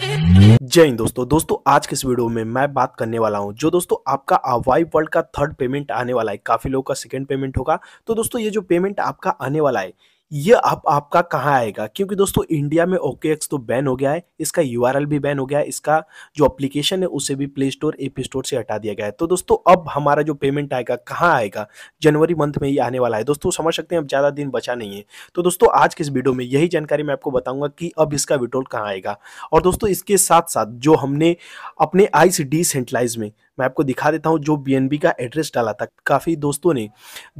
जय हिंद दोस्तों दोस्तों आज के इस वीडियो में मैं बात करने वाला हूं जो दोस्तों आपका अवाई वर्ल्ड का थर्ड पेमेंट आने वाला है काफी लोगों का सेकंड पेमेंट होगा तो दोस्तों ये जो पेमेंट आपका आने वाला है ये आप आपका कहाँ आएगा क्योंकि दोस्तों इंडिया में ओके एक्स तो बैन हो गया है इसका यू भी बैन हो गया है इसका जो एप्लीकेशन है उसे भी प्ले स्टोर एप स्टोर से हटा दिया गया है तो दोस्तों अब हमारा जो पेमेंट आएगा कहाँ आएगा जनवरी मंथ में ही आने वाला है दोस्तों समझ सकते हैं अब ज़्यादा दिन बचा नहीं है तो दोस्तों आज के इस वीडियो में यही जानकारी मैं आपको बताऊँगा कि अब इसका विड्रोल कहाँ आएगा और दोस्तों इसके साथ साथ जो हमने अपने आई सी में मैं आपको दिखा देता हूँ जो बी का एड्रेस डाला था काफ़ी दोस्तों ने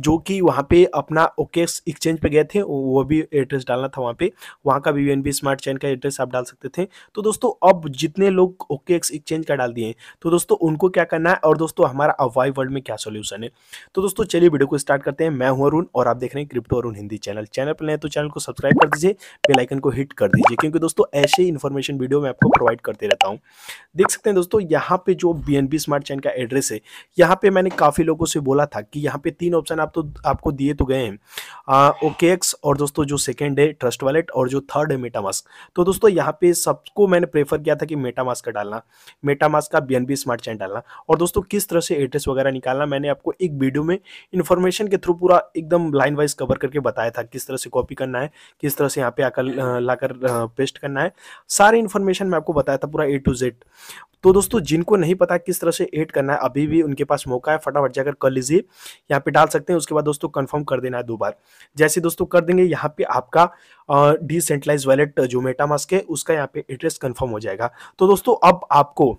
जो कि वहाँ पे अपना ओकेस एक्सचेंज पे गए थे वो भी एड्रेस डालना था वहाँ पे वहाँ का भी बी स्मार्ट चैन का एड्रेस आप डाल सकते थे तो दोस्तों अब जितने लोग ओकेस एक्सचेंज का डाल दिए तो दोस्तों उनको क्या करना है और दोस्तों हमारा अवाई वर्ल्ड में क्या सोल्यूशन है तो दोस्तों चलिए वीडियो को स्टार्ट करते हैं मैं हूँ अरुण और आप देख रहे हैं crypto Arun Hindi channel channel पर नहीं तो चैनल को सब्सक्राइब कर दीजिए बेलाइकन को हिट कर दीजिए क्योंकि दोस्तों ऐसे ही इन्फॉर्मेशन वीडियो मैं आपको प्रोवाइड करते रहता हूँ देख सकते हैं दोस्तों यहाँ पे जो बी स्मार्ट चैन का एड्रेस है यहाँ पे मैंने काफ़ी लोगों से बोला था कि यहाँ पे तीन ऑप्शन आप तो आपको दिए तो गए हैं ओके एक्स और दोस्तों जो सेकेंड है ट्रस्ट वॉलेट और जो थर्ड है मेटामास्क तो दोस्तों यहाँ पे सबको मैंने प्रेफर किया था कि मेटामास्क का डालना मेटामास्क का बी स्मार्ट चैन डालना और दोस्तों किस तरह से एड्रेस वगैरह निकालना मैंने आपको एक वीडियो में इन्फॉर्मेशन के थ्रू पूरा एकदम लाइन वाइज कवर करके बताया था किस तरह से कॉपी करना है किस तरह से यहाँ पे आकर लाकर पेस्ट करना है सारी इन्फॉर्मेशन मैं आपको बताया था पूरा ए टू जेड तो दोस्तों जिनको नहीं पता किस तरह से एड करना है अभी भी उनके पास मौका है फटाफट जाकर कर लीजिए यहाँ पे डाल सकते हैं उसके बाद दोस्तों कंफर्म कर देना है दो बार जैसे दोस्तों कर देंगे यहाँ पे आपका डिसेंट्रलाइज वैलेट जो मेटामास्क है उसका यहाँ पे एड्रेस कन्फर्म हो जाएगा तो दोस्तों अब आपको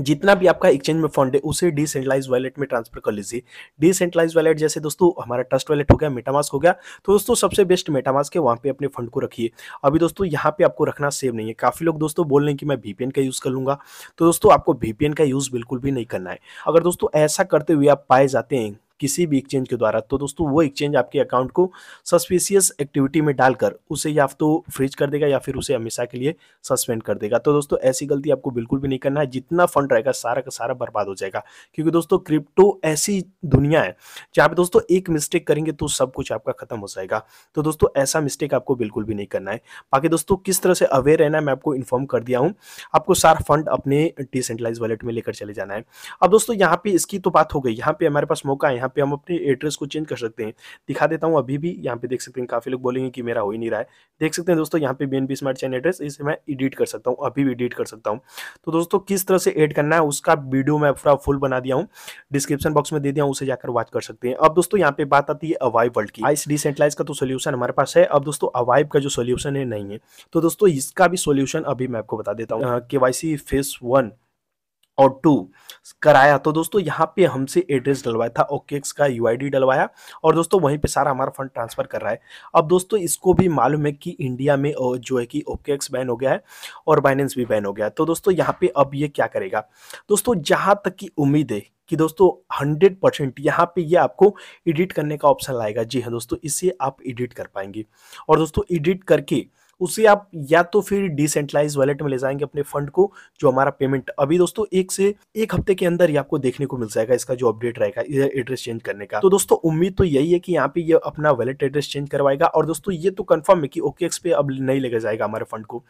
जितना भी आपका एक्सचेंज में फंड है उसे डिसेंट्रलाइज वैलेट में ट्रांसफर कर लीजिए डिसेंट्रलाइज वैलेट जैसे दोस्तों हमारा ट्रस्ट वैलेट हो गया मेटामास्क हो गया तो दोस्तों सबसे बेस्ट मेटामास्क है वहाँ पे अपने फंड को रखिए अभी दोस्तों यहाँ पे आपको रखना सेव नहीं है काफ़ी लोग दोस्तों बोल रहे हैं कि मैं वीपीएन का यूज़ कर लूंगा तो दोस्तों आपको वीपीएन का यूज़ बिल्कुल भी नहीं करना है अगर दोस्तों ऐसा करते हुए आप पाए जाते हैं किसी भी एक्सचेंज के द्वारा तो दोस्तों वो एक्सचेंज आपके अकाउंट को सस्पिशियस एक्टिविटी में डालकर उसे या तो फ्रीज कर देगा या फिर उसे हमेशा के लिए सस्पेंड कर देगा तो दोस्तों ऐसी गलती आपको बिल्कुल भी नहीं करना है जितना फंड रहेगा सारा का सारा बर्बाद हो जाएगा क्योंकि दोस्तों क्रिप्टो ऐसी दुनिया है जहाँ पे दोस्तों एक मिस्टेक करेंगे तो सब कुछ आपका खत्म हो जाएगा तो दोस्तों ऐसा मिस्टेक आपको बिल्कुल भी नहीं करना है बाकी दोस्तों किस तरह से अवेयर रहना है मैं आपको इन्फॉर्म कर दिया हूँ आपको सारा फंड अपने डिसेंट्रलाइज वॉलेट में लेकर चले जाना है अब दोस्तों यहाँ पे इसकी तो बात हो गई यहाँ पे हमारे पास मौका है यहाँ यहाँ पे हम अपने एड्रेस को चेंज कर सकते हैं दिखा देता हूँ अभी भी यहाँ पे देख सकते हैं काफ़ी लोग बोलेंगे कि मेरा हो ही नहीं रहा है देख सकते हैं दोस्तों यहाँ पे बी स्मार्ट चैन एड्रेस इसे मैं एडिट कर सकता हूँ अभी भी एडिट कर सकता हूँ तो दोस्तों किस तरह से एड करना है उसका वीडियो मैं पूरा फुल बना दिया हूँ डिस्क्रिप्शन बॉक्स में दे दिया हूँ उसे जाकर वॉच कर सकते हैं अब दोस्तों यहाँ पे बात आती है अवाइव वर्ल्ड की आइस डिसेंट्रलाइज का तो सोल्यूशन हमारे पास है अब दोस्तों अवाइव का जो सोल्यूशन है नहीं है तो दोस्तों इसका भी सोल्यूशन अभी मैं आपको बता देता हूँ K Y C phase one और टू कराया तो दोस्तों यहाँ पे हमसे एड्रेस डलवाया था ओकेक्स का यू डलवाया और दोस्तों वहीं पे सारा हमारा फंड ट्रांसफर कर रहा है अब दोस्तों इसको भी मालूम है कि इंडिया में जो है कि ओकेक्स बैन हो गया है और बाइनेंस भी बैन हो गया है तो दोस्तों यहाँ पे अब ये क्या करेगा दोस्तों जहाँ तक की उम्मीद है कि दोस्तों हंड्रेड परसेंट यहाँ पे ये आपको एडिट करने का ऑप्शन लाएगा जी हाँ दोस्तों इसे आप एडिट कर पाएंगे और दोस्तों एडिट करके उसे आप या तो फिर डिसेंट्रलाइज वॉलेट में ले जाएंगे अपने फंड को जो हमारा पेमेंट अभी दोस्तों एक से एक हफ्ते के अंदर ही आपको देखने को मिल जाएगा इसका जो अपडेट रहेगा एड्रेस चेंज करने का तो दोस्तों उम्मीद तो यही है कि यहाँ पे ये अपना वॉलेट एड्रेस चेंज करवाएगा और दोस्तों ये तो कन्फर्म है कि ओके पे अब नहीं लेके जाएगा हमारे फंड को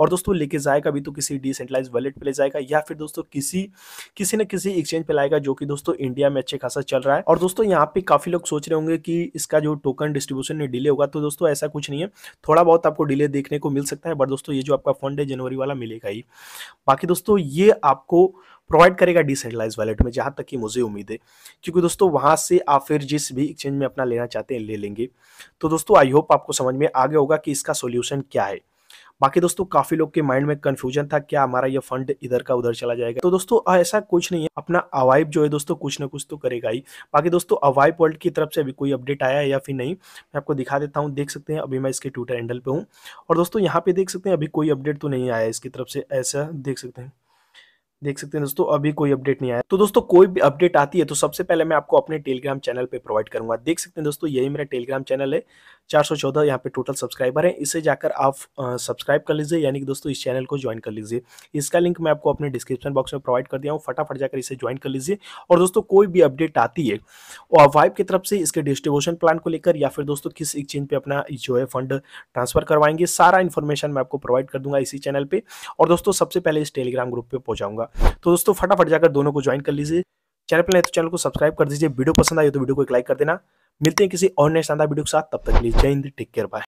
और दोस्तों लेके जाएगा भी तो किसी डिसेंट्रलाइज वॉलेट पर ले जाएगा या फिर दोस्तों किसी किसी न किसी एक्सचेंज पर लाएगा जो कि दोस्तों इंडिया में अच्छे खासा चल रहा है और दोस्तों यहाँ पे काफी लोग सोच रहे होंगे कि इसका जो टोकन डिस्ट्रीब्यूशन में डिले होगा तो दोस्तों ऐसा कुछ नहीं है थोड़ा बहुत आपको डिले देखने को मिल सकता है बट दोस्तों ये जो आपका फंड है जनवरी वाला मिलेगा ही बाकी दोस्तों ये आपको प्रोवाइड करेगा डिसेंट्रलाइज वैलेट में जहाँ तक कि मुझे उम्मीद है क्योंकि दोस्तों वहाँ से आप फिर जिस भी एक्सचेंज में अपना लेना चाहते हैं ले लेंगे तो दोस्तों आई होप आपको समझ में आ गया होगा कि इसका सोल्यूशन क्या है बाकी दोस्तों काफी लोग के माइंड में कंफ्यूजन था क्या हमारा ये फंड इधर का उधर चला जाएगा तो दोस्तों ऐसा कुछ नहीं है अपना अवाइब जो है दोस्तों कुछ ना कुछ तो करेगा ही बाकी दोस्तों अवाइब वर्ल्ड की तरफ से अभी कोई अपडेट आया है या फिर नहीं मैं आपको दिखा देता हूँ देख सकते हैं अभी मैं इसके ट्विटर हैंडल पर हूँ और दोस्तों यहाँ पे देख सकते हैं अभी कोई अपडेट तो नहीं आया इसकी तरफ से ऐसा देख सकते हैं देख सकते हैं दोस्तों अभी कोई अपडेट नहीं आया तो दोस्तों कोई भी अपडेट आती है तो सबसे पहले मैं आपको अपने टेलीग्राम चैनल पे प्रोवाइड करूंगा देख सकते हैं दोस्तों यही मेरा टेलीग्राम चैनल है चार सौ चौदह यहाँ पे टोटल सब्सक्राइबर हैं इसे जाकर आप सब्सक्राइब कर लीजिए यानी कि दोस्तों इस चैनल को ज्वाइन कर लीजिए इसका लिंक मैं आपको अपने डिस्क्रिप्शन बॉक्स में प्रोवाइड कर दिया हूँ फटाफट जाकर इसे ज्वाइन कर लीजिए और दोस्तों कोई भी अपडेट आती है और वाइब की तरफ से इसके डिस्ट्रीब्यूशन प्लान को लेकर या फिर दोस्तों किस एक्सचेंज पर अपना जो है फंड ट्रांसफर करवाएंगे सारा इन्फॉर्मेशन मैं आपको प्रोवाइड कर दूंगा इसी चैनल पर और दोस्तों सबसे पहले इस टेलीग्राम ग्रुप पर पहुंचाऊंगा तो दोस्तों फटाफट जाकर दोनों को ज्वाइन कर लीजिए चैनल पर तो चैनल को सब्सक्राइब कर दीजिए वीडियो पसंद आई तो वीडियो को एक लाइक कर देना मिलते हैं किसी और नए शानदार वीडियो के साथ तब तक लीजिए जय हिंद टेक केयर बाय